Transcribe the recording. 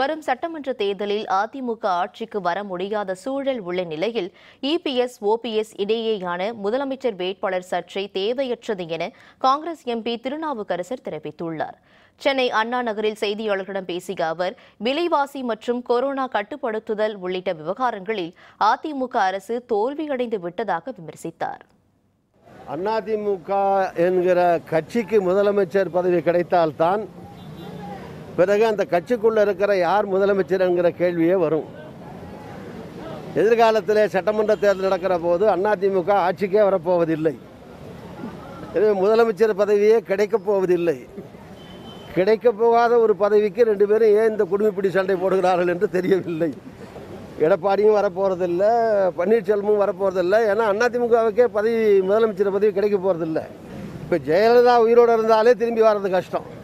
வரும் சட்டமன்ற தேர்தலில் அதிமுக ஆட்சிக்கு வர முடியாத சூழல் உள்ள நிலையில் இபிஎஸ் ஓபிஎஸ் இடையேயான முதலமைச்சர் வேட்பாளர் சர்ச்சை தேவையற்றது என காங்கிரஸ் எம்பி திருநாவுக்கரசர் தெரிவித்துள்ளார் சென்னை அண்ணா நகரில் செய்தியாளர்களிடம் பேசிய அவர் விலைவாசி மற்றும் கொரோனா கட்டுப்படுத்துதல் உள்ளிட்ட விவகாரங்களில் அதிமுக அரசு தோல்வியடைந்து விட்டதாக விமர்சித்தார் அதிமுக என்கிற கட்சிக்கு முதலமைச்சர் பதவி கிடைத்தால்தான் பிறகு அந்த கட்சிக்குள்ளே இருக்கிற யார் முதலமைச்சருங்கிற கேள்வியே வரும் எதிர்காலத்தில் சட்டமன்ற தேர்தல் நடக்கிற போது அதிமுக ஆட்சிக்கே வரப்போவதில்லை எனவே முதலமைச்சர் பதவியே கிடைக்கப் போவதில்லை கிடைக்க போகாத ஒரு பதவிக்கு ரெண்டு பேரும் ஏன் இந்த குடும்பிப்பிடி சண்டை போடுகிறார்கள் என்று தெரியவில்லை எடப்பாடியும் வரப்போகிறதில்ல பன்னீர்செல்வமும் வரப்போகிறதில்ல ஏன்னா அதிமுகவுக்கே பதவி முதலமைச்சர் பதவி கிடைக்க போகிறதில்ல இப்போ ஜெயலலிதா உயிரோடு இருந்தாலே திரும்பி வர்றது கஷ்டம்